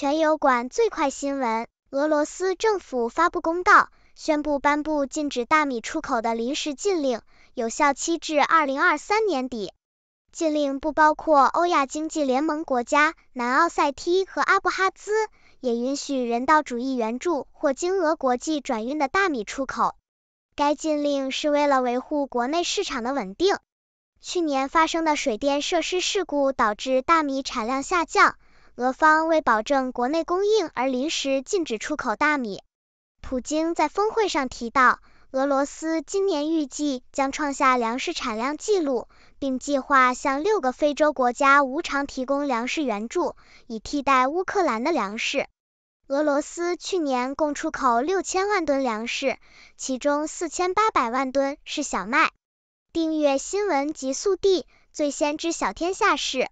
全油管最快新闻：俄罗斯政府发布公告，宣布颁布禁止大米出口的临时禁令，有效期至二零二三年底。禁令不包括欧亚经济联盟国家南奥塞梯和阿布哈兹，也允许人道主义援助或经俄国际转运的大米出口。该禁令是为了维护国内市场的稳定。去年发生的水电设施事故导致大米产量下降。俄方为保证国内供应而临时禁止出口大米。普京在峰会上提到，俄罗斯今年预计将创下粮食产量纪录，并计划向六个非洲国家无偿提供粮食援助，以替代乌克兰的粮食。俄罗斯去年共出口六千万吨粮食，其中四千八百万吨是小麦。订阅新闻极速递，最先知晓天下事。